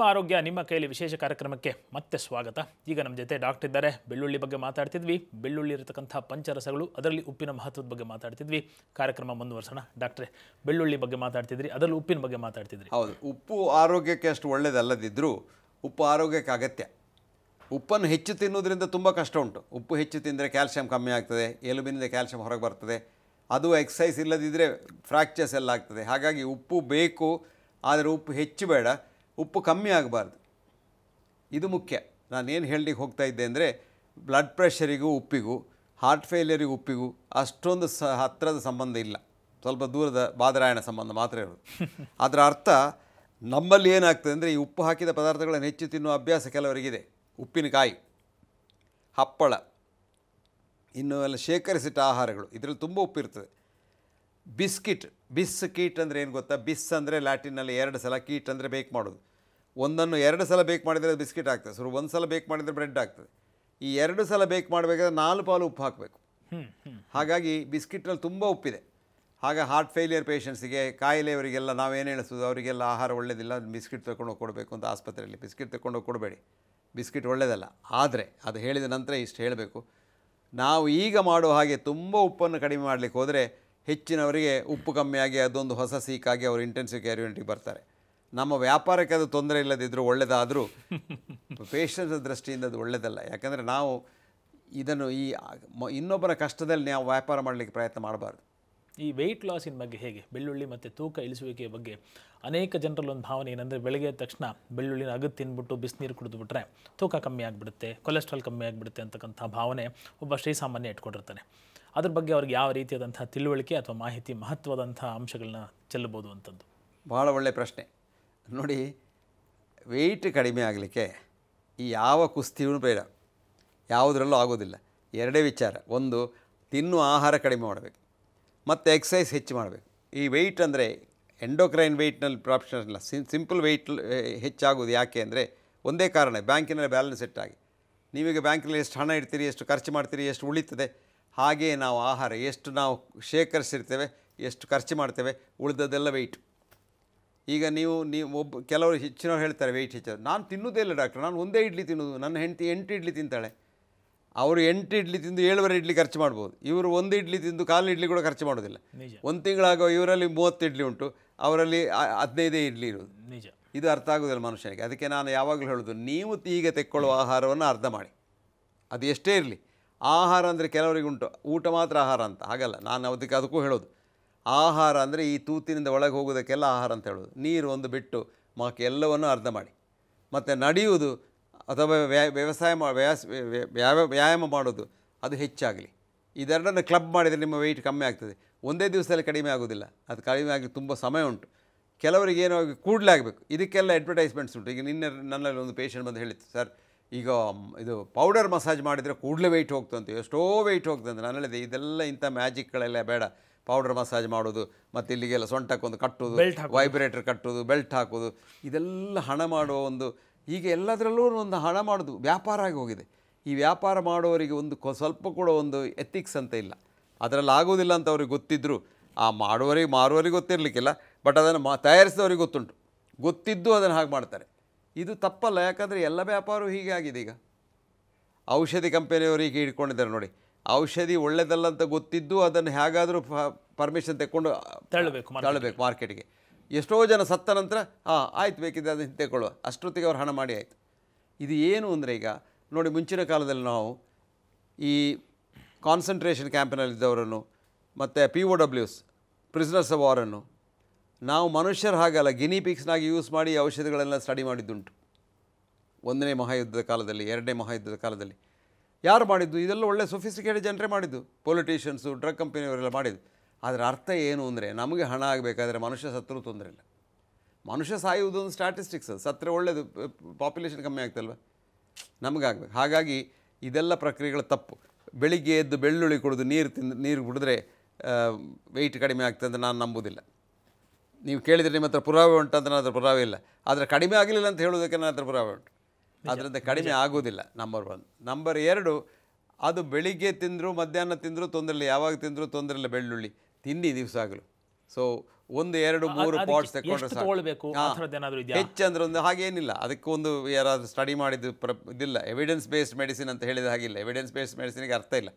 ನಿಮ್ಮ ಆರೋಗ್ಯ ನಿಮ್ಮ ಕೈಯಲ್ಲಿ ವಿಶೇಷ ಕಾರ್ಯಕ್ರಮಕ್ಕೆ ಮತ್ತೆ ಸ್ವಾಗತ ಈಗ ನಮ್ಮ ಜೊತೆ ಡಾಕ್ಟರ್ ಇದ್ದಾರೆ ಬೆಳ್ಳುಳ್ಳಿ ಬಗ್ಗೆ ಮಾತಾಡ್ತಿದ್ವಿ ಬೆಳ್ಳುಳ್ಳಿ ಇರತಕ್ಕಂಥ ಪಂಚರಸಗಳು ಅದರಲ್ಲಿ ಉಪ್ಪಿನ ಮಹತ್ವದ ಬಗ್ಗೆ ಮಾತಾಡ್ತಿದ್ವಿ ಕಾರ್ಯಕ್ರಮ ಮುಂದುವರ್ಸೋಣ ಡಾಕ್ಟ್ರೆ ಬೆಳ್ಳುಳ್ಳಿ ಬಗ್ಗೆ ಮಾತಾಡ್ತಿದ್ರಿ ಅದರಲ್ಲಿ ಉಪ್ಪಿನ ಬಗ್ಗೆ ಮಾತಾಡ್ತಿದ್ರಿ ಹೌದು ಉಪ್ಪು ಆರೋಗ್ಯಕ್ಕೆ ಅಷ್ಟು ಒಳ್ಳೆಯದಲ್ಲದಿದ್ದರೂ ಉಪ್ಪು ಆರೋಗ್ಯಕ್ಕೆ ಅಗತ್ಯ ಉಪ್ಪನ್ನು ಹೆಚ್ಚು ತಿನ್ನೋದ್ರಿಂದ ತುಂಬ ಕಷ್ಟ ಉಂಟು ಉಪ್ಪು ಹೆಚ್ಚು ತಿಂದರೆ ಕ್ಯಾಲ್ಸಿಯಂ ಕಮ್ಮಿ ಆಗ್ತದೆ ಎಲುಬಿನಿಂದ ಕ್ಯಾಲ್ಸಿಯಂ ಹೊರಗೆ ಬರ್ತದೆ ಅದು ಎಕ್ಸಸೈಸ್ ಇಲ್ಲದಿದ್ದರೆ ಫ್ರ್ಯಾಕ್ಚರ್ಸ್ ಎಲ್ಲ ಆಗ್ತದೆ ಹಾಗಾಗಿ ಉಪ್ಪು ಬೇಕು ಆದರೆ ಉಪ್ಪು ಹೆಚ್ಚು ಬೇಡ ಉಪ್ಪು ಕಮ್ಮಿ ಆಗಬಾರ್ದು ಇದು ಮುಖ್ಯ ನಾನೇನು ಹೇಳಲಿಕ್ಕೆ ಹೋಗ್ತಾ ಇದ್ದೆ ಅಂದರೆ ಬ್ಲಡ್ ಪ್ರೆಷರಿಗೂ ಉಪ್ಪಿಗೂ ಹಾರ್ಟ್ ಫೇಲಿಯರಿಗೂ ಉಪ್ಪಿಗೂ ಅಷ್ಟೊಂದು ಸ ಹತ್ತಿರದ ಸಂಬಂಧ ಇಲ್ಲ ಸ್ವಲ್ಪ ದೂರದ ಬಾದರಾಯಣ ಸಂಬಂಧ ಮಾತ್ರ ಇರೋದು ಅದರ ಅರ್ಥ ನಮ್ಮಲ್ಲಿ ಏನಾಗ್ತದೆ ಅಂದರೆ ಈ ಉಪ್ಪು ಹಾಕಿದ ಪದಾರ್ಥಗಳನ್ನು ಹೆಚ್ಚು ತಿನ್ನುವ ಅಭ್ಯಾಸ ಕೆಲವರಿಗಿದೆ ಉಪ್ಪಿನಕಾಯಿ ಹಪ್ಪಳ ಇನ್ನು ಎಲ್ಲ ಶೇಖರಿಸಿಟ್ಟ ಆಹಾರಗಳು ಇದರಲ್ಲಿ ತುಂಬ ಉಪ್ಪಿರ್ತದೆ ಬಿಸ್ಕಿಟ್ ಬಿಸ್ ಕೀಟ್ ಅಂದರೆ ಏನು ಗೊತ್ತಾ ಬಿಸ್ ಅಂದರೆ ಲ್ಯಾಟಿನಲ್ಲಿ ಎರಡು ಸಲ ಕೀಟ್ ಅಂದರೆ ಬೇಕು ಮಾಡೋದು ಒಂದನ್ನು ಎರಡು ಸಲ ಬೇಕ್ ಮಾಡಿದರೆ ಅದು ಬಿಸ್ಕಿಟ್ ಆಗ್ತದೆ ಸುರು ಒಂದು ಸಲ ಬೇಕ್ ಮಾಡಿದರೆ ಬ್ರೆಡ್ ಆಗ್ತದೆ ಈ ಎರಡು ಸಲ ಬೇಕ್ ಮಾಡಬೇಕಾದ್ರೆ ನಾಲ್ಕು ಪಾಲು ಉಪ್ಪು ಹಾಕಬೇಕು ಹಾಗಾಗಿ ಬಿಸ್ಕಿಟ್ನಲ್ಲಿ ತುಂಬ ಉಪ್ಪಿದೆ ಆಗ ಹಾರ್ಟ್ ಫೇಲಿಯರ್ ಪೇಷಂಟ್ಸಿಗೆ ಕಾಯಿಲೆಯವರಿಗೆಲ್ಲ ನಾವೇನು ಹೇಳಿಸೋದು ಅವರಿಗೆಲ್ಲ ಆಹಾರ ಒಳ್ಳೇದಿಲ್ಲ ಬಿಸ್ಕಿಟ್ ತಗೊಂಡೋಗಿ ಕೊಡಬೇಕು ಅಂತ ಆಸ್ಪತ್ರೆಯಲ್ಲಿ ಬಿಸ್ಕಿಟ್ ಹೋಗಿ ಕೊಡಬೇಡಿ ಬಿಸ್ಕಿಟ್ ಒಳ್ಳೆಯದಲ್ಲ ಆದರೆ ಅದು ಹೇಳಿದ ನಂತರ ಇಷ್ಟು ಹೇಳಬೇಕು ನಾವು ಈಗ ಮಾಡೋ ಹಾಗೆ ತುಂಬ ಉಪ್ಪನ್ನು ಕಡಿಮೆ ಮಾಡಲಿಕ್ಕೆ ಹೋದರೆ ಹೆಚ್ಚಿನವರಿಗೆ ಉಪ್ಪು ಕಮ್ಮಿಯಾಗಿ ಅದೊಂದು ಹೊಸ ಸೀಕಾಗಿ ಅವರು ಇಂಟೆನ್ಸಿವ್ ಕೇರ್ ಯೂನಿಟಿಗೆ ಬರ್ತಾರೆ ನಮ್ಮ ವ್ಯಾಪಾರಕ್ಕೆ ಅದು ತೊಂದರೆ ಇಲ್ಲದಿದ್ದರೂ ಒಳ್ಳೆಯದಾದರೂ ಪೇಷನ್ಸ್ ದೃಷ್ಟಿಯಿಂದ ಅದು ಒಳ್ಳೆಯದಲ್ಲ ಯಾಕಂದರೆ ನಾವು ಇದನ್ನು ಈ ಇನ್ನೊಬ್ಬರ ಕಷ್ಟದಲ್ಲಿ ನಾವು ವ್ಯಾಪಾರ ಮಾಡಲಿಕ್ಕೆ ಪ್ರಯತ್ನ ಮಾಡಬಾರ್ದು ಈ ವೆಯ್ಟ್ ಲಾಸಿನ ಬಗ್ಗೆ ಹೇಗೆ ಬೆಳ್ಳುಳ್ಳಿ ಮತ್ತು ತೂಕ ಇಳಿಸುವಿಕೆಯ ಬಗ್ಗೆ ಅನೇಕ ಜನರಲ್ಲಿ ಒಂದು ಭಾವನೆ ಏನಂದರೆ ಬೆಳಗ್ಗೆ ತಕ್ಷಣ ಬೆಳ್ಳುಳ್ಳಿನ ಅಗದು ತಿನ್ಬಿಟ್ಟು ಬಿಸಿನೀರು ಕುಡಿದುಬಿಟ್ರೆ ತೂಕ ಕಮ್ಮಿ ಆಗಿಬಿಡುತ್ತೆ ಕೊಲೆಸ್ಟ್ರಾಲ್ ಕಮ್ಮಿ ಆಗಿಬಿಡುತ್ತೆ ಅಂತಕ್ಕಂಥ ಭಾವನೆ ಒಬ್ಬ ಶ್ರೀಸಾಮಾನ್ಯ ಇಟ್ಕೊಂಡಿರ್ತಾನೆ ಅದ್ರ ಬಗ್ಗೆ ಅವ್ರಿಗೆ ಯಾವ ರೀತಿಯಾದಂಥ ತಿಳುವಳಿಕೆ ಅಥವಾ ಮಾಹಿತಿ ಮಹತ್ವದಂಥ ಅಂಶಗಳನ್ನ ಚೆಲ್ಲಬೋದು ಅಂಥದ್ದು ಭಾಳ ಒಳ್ಳೆಯ ಪ್ರಶ್ನೆ ನೋಡಿ ವೆಯ್ಟ್ ಕಡಿಮೆ ಆಗಲಿಕ್ಕೆ ಈ ಯಾವ ಕುಸ್ತಿಯೂ ಬೇಡ ಯಾವುದರಲ್ಲೂ ಆಗೋದಿಲ್ಲ ಎರಡೇ ವಿಚಾರ ಒಂದು ತಿನ್ನುವ ಆಹಾರ ಕಡಿಮೆ ಮಾಡಬೇಕು ಮತ್ತು ಎಕ್ಸಸೈಸ್ ಹೆಚ್ಚು ಮಾಡಬೇಕು ಈ ವೆಯ್ಟ್ ಅಂದರೆ ಎಂಡೋಕ್ರೈನ್ ವೆಯ್ಟ್ನಲ್ಲಿ ಪ್ರಾಪ್ಷನ್ ಇಲ್ಲ ಸಿಂಪಲ್ ವೆಯ್ಟ್ ಹೆಚ್ಚಾಗೋದು ಯಾಕೆ ಅಂದರೆ ಒಂದೇ ಕಾರಣ ಬ್ಯಾಂಕಿನಲ್ಲಿ ಬ್ಯಾಲೆನ್ಸ್ ಆಗಿ ನೀವೀಗ ಬ್ಯಾಂಕಿನಲ್ಲಿ ಎಷ್ಟು ಹಣ ಇಡ್ತೀರಿ ಎಷ್ಟು ಖರ್ಚು ಮಾಡ್ತೀರಿ ಎಷ್ಟು ಉಳಿತದೆ ಹಾಗೆಯೇ ನಾವು ಆಹಾರ ಎಷ್ಟು ನಾವು ಶೇಖರಿಸಿರ್ತೇವೆ ಎಷ್ಟು ಖರ್ಚು ಮಾಡ್ತೇವೆ ಉಳಿದದೆಲ್ಲ ವೆಯ್ಟ್ ಈಗ ನೀವು ನೀವು ಒಬ್ಬ ಕೆಲವರು ಹೆಚ್ಚಿನವ್ರು ಹೇಳ್ತಾರೆ ವೆಯ್ಟ್ ಹೆಚ್ಚು ನಾನು ತಿನ್ನೋದೇ ಇಲ್ಲ ಡಾಕ್ಟರ್ ನಾನು ಒಂದೇ ಇಡ್ಲಿ ತಿನ್ನೋದು ನನ್ನ ಹೆಂಡತಿ ಎಂಟು ಇಡ್ಲಿ ತಿಂತಾಳೆ ಅವರು ಎಂಟು ಇಡ್ಲಿ ತಿಂದು ಏಳುವರೆ ಇಡ್ಲಿ ಖರ್ಚು ಮಾಡ್ಬೋದು ಇವರು ಒಂದು ಇಡ್ಲಿ ತಿಂದು ಕಾಲು ಇಡ್ಲಿ ಕೂಡ ಖರ್ಚು ಮಾಡೋದಿಲ್ಲ ಒಂದು ತಿಂಗಳಾಗೋ ಇವರಲ್ಲಿ ಮೂವತ್ತು ಇಡ್ಲಿ ಉಂಟು ಅವರಲ್ಲಿ ಹದಿನೈದೇ ಇಡ್ಲಿ ಇರೋದು ನಿಜ ಇದು ಅರ್ಥ ಆಗೋದಿಲ್ಲ ಮನುಷ್ಯನಿಗೆ ಅದಕ್ಕೆ ನಾನು ಯಾವಾಗಲೂ ಹೇಳೋದು ನೀವು ಈಗ ತೆಕ್ಕೊಳ್ಳುವ ಆಹಾರವನ್ನು ಅರ್ಧ ಮಾಡಿ ಅದು ಎಷ್ಟೇ ಇರಲಿ ಆಹಾರ ಅಂದರೆ ಕೆಲವರಿಗೆ ಉಂಟು ಊಟ ಮಾತ್ರ ಆಹಾರ ಅಂತ ಹಾಗಲ್ಲ ನಾನು ಅದಕ್ಕೆ ಅದಕ್ಕೂ ಹೇಳೋದು ಆಹಾರ ಅಂದರೆ ಈ ತೂತಿನಿಂದ ಒಳಗೆ ಹೋಗೋದಕ್ಕೆಲ್ಲ ಆಹಾರ ಅಂತ ಹೇಳೋದು ನೀರು ಒಂದು ಬಿಟ್ಟು ಮಾಕೆ ಎಲ್ಲವನ್ನು ಅರ್ಧ ಮಾಡಿ ಮತ್ತು ನಡೆಯುವುದು ಅಥವಾ ವ್ಯವಸಾಯ ಮಾ ವ್ಯಾಯಾಮ ಮಾಡೋದು ಅದು ಹೆಚ್ಚಾಗಲಿ ಇದೆರಡನ್ನು ಕ್ಲಬ್ ಮಾಡಿದರೆ ನಿಮ್ಮ ವೆಯ್ಟ್ ಕಮ್ಮಿ ಆಗ್ತದೆ ಒಂದೇ ದಿವಸದಲ್ಲಿ ಕಡಿಮೆ ಆಗೋದಿಲ್ಲ ಅದು ಕಡಿಮೆ ಆಗಿ ತುಂಬ ಸಮಯ ಉಂಟು ಕೆಲವರಿಗೆ ಏನೋ ಕೂಡಲೇ ಆಗಬೇಕು ಇದಕ್ಕೆಲ್ಲ ಅಡ್ವರ್ಟೈಸ್ಮೆಂಟ್ಸ್ ಉಂಟು ಈಗ ನಿನ್ನೆ ನನ್ನಲ್ಲಿ ಒಂದು ಪೇಷಂಟ್ ಬಂದು ಹೇಳಿತ್ತು ಸರ್ ಈಗ ಇದು ಪೌಡರ್ ಮಸಾಜ್ ಮಾಡಿದರೆ ಕೂಡಲೇ ವೆಯ್ಟ್ ಹೋಗ್ತಂತೆ ಎಷ್ಟೋ ವೆಯ್ಟ್ ಹೋಗ್ತಂತೆ ನಾನು ಹೇಳಿದೆ ಇದೆಲ್ಲ ಇಂಥ ಮ್ಯಾಜಿಕ್ಗಳೆಲ್ಲ ಬೇಡ ಪೌಡರ್ ಮಸಾಜ್ ಮಾಡೋದು ಮತ್ತು ಇಲ್ಲಿಗೆಲ್ಲ ಒಂದು ಕಟ್ಟೋದು ಬೆಲ್ಟ್ ವೈಬ್ರೇಟರ್ ಕಟ್ಟೋದು ಬೆಲ್ಟ್ ಹಾಕೋದು ಇದೆಲ್ಲ ಹಣ ಮಾಡುವ ಒಂದು ಈಗ ಎಲ್ಲದರಲ್ಲೂ ಒಂದು ಹಣ ಮಾಡೋದು ವ್ಯಾಪಾರ ಆಗಿ ಹೋಗಿದೆ ಈ ವ್ಯಾಪಾರ ಮಾಡುವವರಿಗೆ ಒಂದು ಸ್ವಲ್ಪ ಕೂಡ ಒಂದು ಎಥಿಕ್ಸ್ ಅಂತ ಇಲ್ಲ ಅದರಲ್ಲಿ ಆಗೋದಿಲ್ಲ ಅಂತ ಅವ್ರಿಗೆ ಗೊತ್ತಿದ್ದರೂ ಆ ಮಾಡುವವರಿಗೆ ಮಾರುವವರಿಗೆ ಗೊತ್ತಿರಲಿಕ್ಕಿಲ್ಲ ಬಟ್ ಅದನ್ನು ಮಾ ತಯಾರಿಸಿದವ್ರಿಗೆ ಗೊತ್ತುಂಟು ಗೊತ್ತಿದ್ದು ಅದನ್ನು ಹಾಗೆ ಮಾಡ್ತಾರೆ ಇದು ತಪ್ಪಲ್ಲ ಯಾಕಂದರೆ ಎಲ್ಲ ವ್ಯಾಪಾರವೂ ಹೀಗೆ ಆಗಿದೆ ಈಗ ಔಷಧಿ ಕಂಪನಿಯವರು ಹೀಗೆ ಇಟ್ಕೊಂಡಿದ್ದಾರೆ ನೋಡಿ ಔಷಧಿ ಒಳ್ಳೆಯದಲ್ಲ ಅಂತ ಗೊತ್ತಿದ್ದು ಅದನ್ನು ಹೇಗಾದರೂ ಪರ್ಮಿಷನ್ ತೆಕ್ಕೊಂಡು ತಳ್ಳಬೇಕು ತಳ್ಳಬೇಕು ಮಾರ್ಕೆಟ್ಗೆ ಎಷ್ಟೋ ಜನ ಸತ್ತ ನಂತರ ಹಾಂ ಆಯ್ತು ಬೇಕಿದ್ದರೆ ಅದನ್ನು ತೆಕ್ಕೊಳ್ಳುವ ಅಷ್ಟೊತ್ತಿಗೆ ಅವ್ರು ಹಣ ಮಾಡಿ ಆಯಿತು ಇದು ಏನು ಅಂದರೆ ಈಗ ನೋಡಿ ಮುಂಚಿನ ಕಾಲದಲ್ಲಿ ನಾವು ಈ ಕಾನ್ಸಂಟ್ರೇಷನ್ ಕ್ಯಾಂಪಿನಲ್ಲಿದ್ದವರನ್ನು ಮತ್ತು ಪಿ ಒ ಡಬ್ಲ್ಯೂಸ್ ಪ್ರಿಸ್ನರ್ಸ್ ಆಫ್ ವಾರನ್ನು ನಾವು ಮನುಷ್ಯರು ಹಾಗಲ್ಲ ಗಿನಿಪಿಕ್ಸ್ನಾಗಿ ಯೂಸ್ ಮಾಡಿ ಔಷಧಿಗಳೆಲ್ಲ ಸ್ಟಡಿ ಮಾಡಿದ್ದುಂಟು ಒಂದನೇ ಮಹಾಯುದ್ಧದ ಕಾಲದಲ್ಲಿ ಎರಡನೇ ಮಹಾಯುದ್ಧದ ಕಾಲದಲ್ಲಿ ಯಾರು ಮಾಡಿದ್ದು ಇದೆಲ್ಲ ಒಳ್ಳೆ ಸೊಫಿಸ್ಟಿಕೇಟೆಡ್ ಜನರೇ ಮಾಡಿದ್ದು ಪೊಲಿಟಿಷಿಯನ್ಸು ಡ್ರಗ್ ಕಂಪನಿಯವರೆಲ್ಲ ಮಾಡಿದ್ದು ಅದರ ಅರ್ಥ ಏನು ಅಂದರೆ ನಮಗೆ ಹಣ ಆಗಬೇಕಾದ್ರೆ ಮನುಷ್ಯ ಸತ್ರು ತೊಂದರೆ ಇಲ್ಲ ಮನುಷ್ಯ ಸಾಯುವುದೊಂದು ಸ್ಟ್ಯಾಟಿಸ್ಟಿಕ್ಸ್ ಅದು ಸತ್ತರೆ ಒಳ್ಳೆಯದು ಪಾಪ್ಯುಲೇಷನ್ ಕಮ್ಮಿ ಆಗ್ತಲ್ವ ನಮಗಾಗಬೇಕು ಹಾಗಾಗಿ ಇದೆಲ್ಲ ಪ್ರಕ್ರಿಯೆಗಳು ತಪ್ಪು ಬೆಳಿಗ್ಗೆ ಎದ್ದು ಬೆಳ್ಳುಳ್ಳಿ ಕುಡಿದು ನೀರು ತಿಂದು ನೀರು ಕುಡಿದ್ರೆ ವೆಯ್ಟ್ ಕಡಿಮೆ ಆಗ್ತದೆ ಅಂತ ನಾನು ನಂಬುವುದಿಲ್ಲ ನೀವು ಕೇಳಿದರೆ ನಿಮ್ಮ ಹತ್ರ ಪುರಾವೆ ಉಂಟು ಅಂತ ನನ್ನ ಹತ್ರ ಪುರಾವೆ ಇಲ್ಲ ಆದರೆ ಕಡಿಮೆ ಆಗಲಿಲ್ಲ ಅಂತ ಹೇಳೋದಕ್ಕೆ ನನ್ನ ಹತ್ರ ಪುರಾವೆ ಉಂಟು ಅದರಿಂದ ಕಡಿಮೆ ಆಗೋದಿಲ್ಲ ನಂಬರ್ ಒನ್ ನಂಬರ್ ಎರಡು ಅದು ಬೆಳಿಗ್ಗೆ ತಿಂದರೂ ಮಧ್ಯಾಹ್ನ ತಿಂದರೂ ಇಲ್ಲ ಯಾವಾಗ ತಿಂದರೂ ತೊಂದ್ರಿಲ್ಲ ಬೆಳ್ಳುಳ್ಳಿ ತಿನ್ನಿ ಆಗಲು ಸೊ ಒಂದು ಎರಡು ಮೂರು ಪಾಟ್ಸ್ ತಗೊಂಡ್ರೆ ಹೆಚ್ಚಂದ್ರೆ ಒಂದು ಹಾಗೇನಿಲ್ಲ ಅದಕ್ಕೆ ಒಂದು ಯಾರಾದರೂ ಸ್ಟಡಿ ಮಾಡಿದ್ದು ಪ್ರ ಇದಿಲ್ಲ ಎವಿಡೆನ್ಸ್ ಬೇಸ್ಡ್ ಮೆಡಿಸಿನ್ ಅಂತ ಹೇಳಿದ ಹಾಗಿಲ್ಲ ಎವಿಡೆನ್ಸ್ ಬೇಸ್ಡ್ ಮೆಡಿಸಿನ್ಗೆ ಅರ್ಥ ಇಲ್ಲ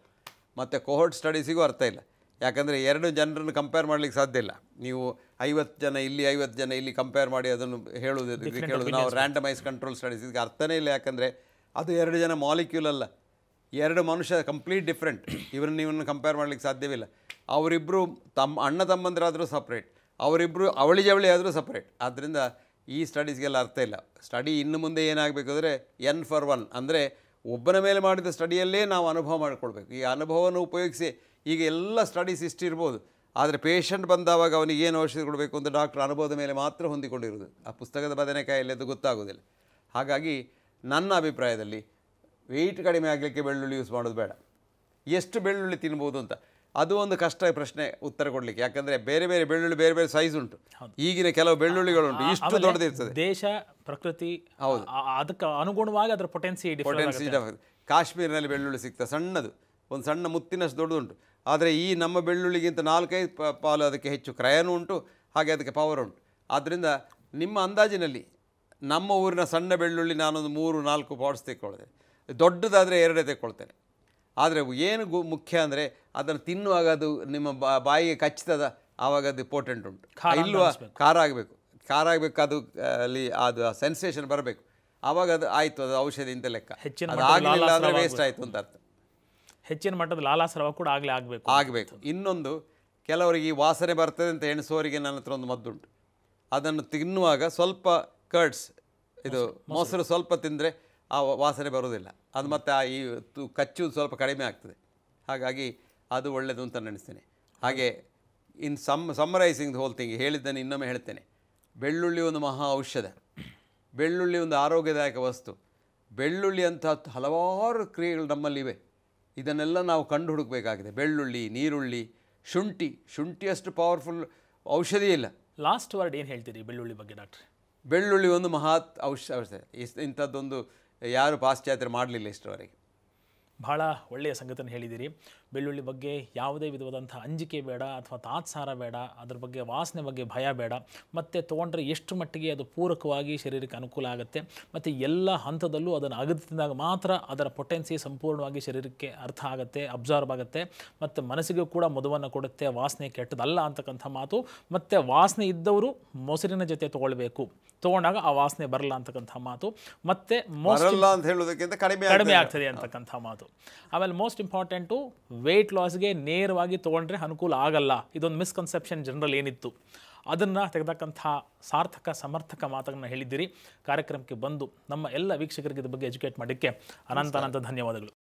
ಮತ್ತು ಕೋಹರ್ಟ್ ಸ್ಟಡೀಸಿಗೂ ಅರ್ಥ ಇಲ್ಲ ಯಾಕಂದರೆ ಎರಡು ಜನರನ್ನು ಕಂಪೇರ್ ಮಾಡಲಿಕ್ಕೆ ಸಾಧ್ಯ ಇಲ್ಲ ನೀವು ಐವತ್ತು ಜನ ಇಲ್ಲಿ ಐವತ್ತು ಜನ ಇಲ್ಲಿ ಕಂಪೇರ್ ಮಾಡಿ ಅದನ್ನು ಹೇಳೋದು ನಾವು ರ್ಯಾಂಡಮೈಸ್ ಕಂಟ್ರೋಲ್ ಸ್ಟಡೀಸ್ ಇದಕ್ಕೆ ಅರ್ಥನೇ ಇಲ್ಲ ಯಾಕಂದರೆ ಅದು ಎರಡು ಜನ ಮಾಲಿಕ್ಯೂಲ್ ಅಲ್ಲ ಎರಡು ಮನುಷ್ಯ ಕಂಪ್ಲೀಟ್ ಡಿಫ್ರೆಂಟ್ ಇವ್ರನ್ನ ಇವನ್ನ ಕಂಪೇರ್ ಮಾಡಲಿಕ್ಕೆ ಸಾಧ್ಯವಿಲ್ಲ ಅವರಿಬ್ಬರು ತಮ್ಮ ಅಣ್ಣ ತಮ್ಮಂದ್ರಾದರೂ ಸಪ್ರೇಟ್ ಅವರಿಬ್ಬರು ಅವಳಿ ಜವಳಿ ಆದರೂ ಸಪ್ರೇಟ್ ಆದ್ದರಿಂದ ಈ ಸ್ಟಡೀಸ್ಗೆಲ್ಲ ಅರ್ಥ ಇಲ್ಲ ಸ್ಟಡಿ ಇನ್ನು ಮುಂದೆ ಏನಾಗಬೇಕಾದ್ರೆ ಎನ್ ಫಾರ್ ಒನ್ ಅಂದರೆ ಒಬ್ಬನ ಮೇಲೆ ಮಾಡಿದ ಸ್ಟಡಿಯಲ್ಲೇ ನಾವು ಅನುಭವ ಮಾಡಿಕೊಳ್ಬೇಕು ಈ ಅನುಭವವನ್ನು ಉಪಯೋಗಿಸಿ ಈಗ ಎಲ್ಲ ಸ್ಟಡೀಸ್ ಇಷ್ಟಿರ್ಬೋದು ಆದರೆ ಪೇಷಂಟ್ ಬಂದಾಗ ಅವನಿಗೆ ಏನು ಔಷಧಿ ಕೊಡಬೇಕು ಅಂತ ಡಾಕ್ಟರ್ ಅನುಭವದ ಮೇಲೆ ಮಾತ್ರ ಹೊಂದಿಕೊಂಡಿರುವುದು ಆ ಪುಸ್ತಕದ ಬದನೆಕಾಯಲ್ಲಿ ಅದು ಗೊತ್ತಾಗೋದಿಲ್ಲ ಹಾಗಾಗಿ ನನ್ನ ಅಭಿಪ್ರಾಯದಲ್ಲಿ ವೆಯ್ಟ್ ಕಡಿಮೆ ಆಗಲಿಕ್ಕೆ ಬೆಳ್ಳುಳ್ಳಿ ಯೂಸ್ ಮಾಡೋದು ಬೇಡ ಎಷ್ಟು ಬೆಳ್ಳುಳ್ಳಿ ತಿನ್ಬೋದು ಅಂತ ಅದು ಒಂದು ಕಷ್ಟ ಪ್ರಶ್ನೆ ಉತ್ತರ ಕೊಡಲಿಕ್ಕೆ ಯಾಕಂದರೆ ಬೇರೆ ಬೇರೆ ಬೆಳ್ಳುಳ್ಳಿ ಬೇರೆ ಬೇರೆ ಸೈಜ್ ಉಂಟು ಈಗಿನ ಕೆಲವು ಬೆಳ್ಳುಳ್ಳಿಗಳುಂಟು ಇಷ್ಟು ದೊಡ್ಡದಿರ್ತದೆ ದೇಶ ಪ್ರಕೃತಿ ಹೌದು ಅದಕ್ಕೆ ಅನುಗುಣವಾಗಿ ಅದರ ಪೊಟೆನ್ಸಿ ಪೊಟೆನ್ಸಿ ಕಾಶ್ಮೀರಿನಲ್ಲಿ ಬೆಳ್ಳುಳ್ಳಿ ಸಿಗ್ತದೆ ಸಣ್ಣದು ಒಂದು ಸಣ್ಣ ಮುತ್ತಿನಷ್ಟು ದೊಡ್ಡದುಂಟು ಆದರೆ ಈ ನಮ್ಮ ಬೆಳ್ಳುಳ್ಳಿಗಿಂತ ನಾಲ್ಕೈದು ಪಾಲು ಅದಕ್ಕೆ ಹೆಚ್ಚು ಕ್ರಯನೂ ಉಂಟು ಹಾಗೆ ಅದಕ್ಕೆ ಪವರ್ ಉಂಟು ಆದ್ದರಿಂದ ನಿಮ್ಮ ಅಂದಾಜಿನಲ್ಲಿ ನಮ್ಮ ಊರಿನ ಸಣ್ಣ ಬೆಳ್ಳುಳ್ಳಿ ನಾನೊಂದು ಮೂರು ನಾಲ್ಕು ಪಾಟ್ಸ್ ತೆಕ್ಕೊಳ್ತೇನೆ ದೊಡ್ಡದಾದರೆ ಎರಡೇ ತೆಕ್ಕೊಳ್ತೇನೆ ಆದರೆ ಏನು ಗು ಮುಖ್ಯ ಅಂದರೆ ಅದನ್ನು ತಿನ್ನುವಾಗ ಅದು ನಿಮ್ಮ ಬಾಯಿಗೆ ಕಚ್ಚಿತದ ಆವಾಗ ಅದು ಇಂಪಾರ್ಟೆಂಟ್ ಉಂಟು ಇಲ್ವಾ ಖಾರ ಆಗಬೇಕು ಖಾರ ಆಗಬೇಕು ಅದು ಅಲ್ಲಿ ಅದು ಸೆನ್ಸೇಷನ್ ಬರಬೇಕು ಆವಾಗ ಅದು ಆಯಿತು ಅದು ಔಷಧಿ ಇಂತ ಲೆಕ್ಕ ಹೆಚ್ಚಿನ ಆಗಲಿಲ್ಲ ಅಂದರೆ ವೇಸ್ಟ್ ಆಯಿತು ಅಂತ ಅರ್ಥ ಹೆಚ್ಚಿನ ಮಟ್ಟದ ಲಾಲಾಸರವ ಕೂಡ ಆಗಲೇ ಆಗಬೇಕು ಆಗಬೇಕು ಇನ್ನೊಂದು ಕೆಲವರಿಗೆ ಈ ವಾಸನೆ ಬರ್ತದೆ ಅಂತ ಎಣಿಸುವವರಿಗೆ ನನ್ನ ಹತ್ರ ಒಂದು ಮದ್ದುಂಟು ಅದನ್ನು ತಿನ್ನುವಾಗ ಸ್ವಲ್ಪ ಕರ್ಡ್ಸ್ ಇದು ಮೊಸರು ಸ್ವಲ್ಪ ತಿಂದರೆ ಆ ವಾಸನೆ ಬರೋದಿಲ್ಲ ಅದು ಮತ್ತು ಆ ಈ ಕಚ್ಚು ಸ್ವಲ್ಪ ಕಡಿಮೆ ಆಗ್ತದೆ ಹಾಗಾಗಿ ಅದು ಒಳ್ಳೆಯದು ಅಂತ ನೆನೆಸ್ತೇನೆ ಹಾಗೆ in sum summarising whole thing ಹೇಳಿದ್ದನ್ನು ಇನ್ನೊಮ್ಮೆ ಹೇಳ್ತೇನೆ ಬೆಳ್ಳುಳ್ಳಿ ಒಂದು ಮಹಾ ಔಷಧ ಬೆಳ್ಳುಳ್ಳಿ ಒಂದು ಆರೋಗ್ಯದಾಯಕ ವಸ್ತು ಬೆಳ್ಳುಳ್ಳಿ ಅಂತ ಹಲವಾರು ಕ್ರಿಯೆಗಳು ನಮ್ಮಲ್ಲಿವೆ ಇದನ್ನೆಲ್ಲ ನಾವು ಕಂಡು ಹುಡುಕಬೇಕಾಗಿದೆ ಬೆಳ್ಳುಳ್ಳಿ ನೀರುಳ್ಳಿ ಶುಂಠಿ ಶುಂಠಿಯಷ್ಟು ಪವರ್ಫುಲ್ ಔಷಧಿ ಇಲ್ಲ ಲಾಸ್ಟ್ ವರ್ಡ್ ಏನು ಹೇಳ್ತೀರಿ ಬೆಳ್ಳುಳ್ಳಿ ಬಗ್ಗೆ ಡಾಕ್ಟ್ರ್ ಬೆಳ್ಳುಳ್ಳಿ ಒಂದು ಮಹಾತ್ ಔಷಧ ಔಷಧ ಇಂಥದ್ದೊಂದು ಯಾರು ಪಾಶ್ಚಾತ್ರೆ ಮಾಡಲಿಲ್ಲ ಇಷ್ಟರವರೆಗೆ ಭಾಳ ಒಳ್ಳೆಯ ಸಂಗತಿಯನ್ನು ಹೇಳಿದ್ದೀರಿ ಬೆಳ್ಳುಳ್ಳಿ ಬಗ್ಗೆ ಯಾವುದೇ ವಿಧವಾದಂಥ ಅಂಜಿಕೆ ಬೇಡ ಅಥವಾ ತಾತ್ಸಾರ ಬೇಡ ಅದ್ರ ಬಗ್ಗೆ ವಾಸನೆ ಬಗ್ಗೆ ಭಯ ಬೇಡ ಮತ್ತು ತೊಗೊಂಡ್ರೆ ಎಷ್ಟು ಮಟ್ಟಿಗೆ ಅದು ಪೂರಕವಾಗಿ ಶರೀರಕ್ಕೆ ಅನುಕೂಲ ಆಗುತ್ತೆ ಮತ್ತು ಎಲ್ಲ ಹಂತದಲ್ಲೂ ಅದನ್ನು ಅಗತ್ಯದಾಗ ಮಾತ್ರ ಅದರ ಪೊಟೆನ್ಸಿ ಸಂಪೂರ್ಣವಾಗಿ ಶರೀರಕ್ಕೆ ಅರ್ಥ ಆಗುತ್ತೆ ಅಬ್ಸಾರ್ಬ್ ಆಗುತ್ತೆ ಮತ್ತು ಮನಸ್ಸಿಗೂ ಕೂಡ ಮದುವನ್ನು ಕೊಡುತ್ತೆ ವಾಸನೆ ಕೆಟ್ಟದಲ್ಲ ಅಂತಕ್ಕಂಥ ಮಾತು ಮತ್ತು ವಾಸನೆ ಇದ್ದವರು ಮೊಸರಿನ ಜೊತೆ ತೊಗೊಳ್ಬೇಕು ತೊಗೊಂಡಾಗ ಆ ವಾಸನೆ ಬರಲ್ಲ ಅಂತಕ್ಕಂಥ ಮಾತು ಮತ್ತು ಮೊಸರಲ್ಲ ಅಂತ ಹೇಳೋದಕ್ಕಿಂತ ಕಡಿಮೆ ಕಡಿಮೆ ಆಗ್ತದೆ ಅಂತಕ್ಕಂಥ ಮಾತು ಆಮೇಲೆ ಮೋಸ್ಟ್ ಇಂಪಾರ್ಟೆಂಟು ವೆಯ್ಟ್ ಲಾಸ್ಗೆ ನೇರವಾಗಿ ತೊಗೊಂಡ್ರೆ ಅನುಕೂಲ ಆಗಲ್ಲ ಇದೊಂದು ಮಿಸ್ಕನ್ಸೆಪ್ಷನ್ ಜನರಲ್ ಏನಿತ್ತು ಅದನ್ನು ತೆಗೆದಕ್ಕಂಥ ಸಾರ್ಥಕ ಸಮರ್ಥಕ ಮಾತನ್ನು ಹೇಳಿದ್ದೀರಿ ಕಾರ್ಯಕ್ರಮಕ್ಕೆ ಬಂದು ನಮ್ಮ ಎಲ್ಲ ವೀಕ್ಷಕರಿಗೆ ಇದ್ರ ಬಗ್ಗೆ ಎಜುಕೇಟ್ ಮಾಡಲಿಕ್ಕೆ ಅನಂತ ಅನಂತ ಧನ್ಯವಾದಗಳು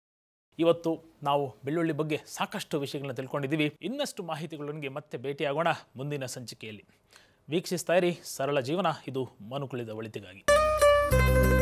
ಇವತ್ತು ನಾವು ಬೆಳ್ಳುಳ್ಳಿ ಬಗ್ಗೆ ಸಾಕಷ್ಟು ವಿಷಯಗಳನ್ನ ತಿಳ್ಕೊಂಡಿದ್ದೀವಿ ಇನ್ನಷ್ಟು ಮಾಹಿತಿಗಳೊಂದಿಗೆ ಮತ್ತೆ ಭೇಟಿಯಾಗೋಣ ಮುಂದಿನ ಸಂಚಿಕೆಯಲ್ಲಿ ವೀಕ್ಷಿಸ್ತಾ ಇರಿ ಸರಳ ಜೀವನ ಇದು ಮನುಕುಳಿದ ಒಳಿತಿಗಾಗಿ